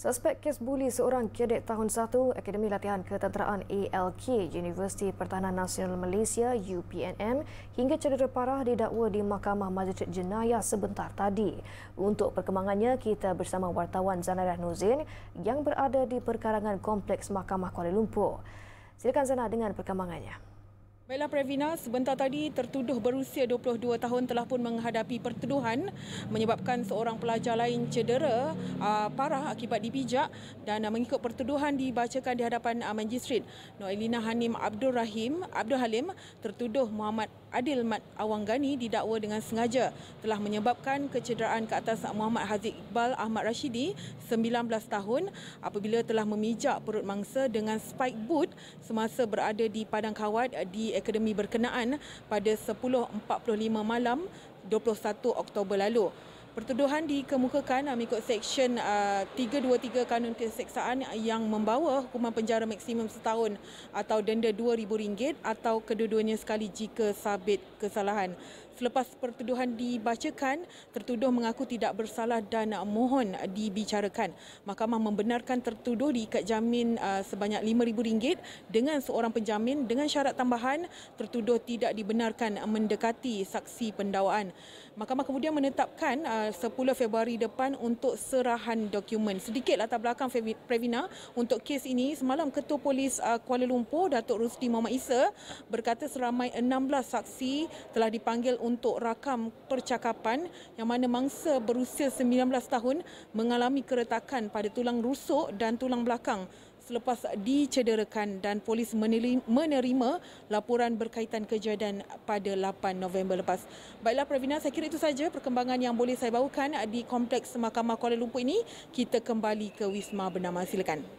Suspek kes buli seorang kadet tahun 1 Akademi Latihan Ketenteraan ALK Universiti Pertahanan Nasional Malaysia UPNM hingga cedera parah didakwa di Mahkamah Majlis Jenayah sebentar tadi. Untuk perkembangannya, kita bersama wartawan Zanarah Nuzin yang berada di perkarangan Kompleks Mahkamah Kuala Lumpur. Silakan Zana dengan perkembangannya. Baiklah Previna, sebentar tadi tertuduh berusia 22 tahun telah pun menghadapi pertuduhan menyebabkan seorang pelajar lain cedera uh, parah akibat dipijak dan uh, mengikut pertuduhan dibacakan di hadapan uh, ah, Manjistrit. Noelina Hanim Abdul Rahim Abdul Halim tertuduh Muhammad Adil Mat Awang Gani didakwa dengan sengaja telah menyebabkan kecederaan ke atas Muhammad Haziq Iqbal Ahmad Rashidi 19 tahun apabila telah memijak perut mangsa dengan spike boot semasa berada di padang kawat di akademi berkenaan pada 10.45 malam 21 Oktober lalu. Pertuduhan dikemukakan mengikut Seksyen 323 uh, Kanun Keseksaan yang membawa hukuman penjara maksimum setahun atau denda RM2,000 atau kedua-duanya sekali jika sabit kesalahan. Selepas pertuduhan dibacakan, tertuduh mengaku tidak bersalah dan mohon dibicarakan. Mahkamah membenarkan tertuduh diikat jamin uh, sebanyak RM5,000 dengan seorang penjamin dengan syarat tambahan tertuduh tidak dibenarkan mendekati saksi pendawaan. Mahkamah kemudian menetapkan uh, 10 uh, Februari depan untuk serahan dokumen. Sedikit latar belakang Previna untuk kes ini. Semalam Ketua Polis uh, Kuala Lumpur, Datuk Rusdi Muhammad Isa berkata seramai 16 saksi telah dipanggil untuk rakam percakapan yang mana mangsa berusia 19 tahun mengalami keretakan pada tulang rusuk dan tulang belakang selepas dicederakan dan polis menerima laporan berkaitan kejadian pada 8 November lepas. Baiklah Pravina, saya kira itu saja perkembangan yang boleh saya bawakan di Kompleks Mahkamah Kuala Lumpur ini. Kita kembali ke Wisma Bernama. Silakan.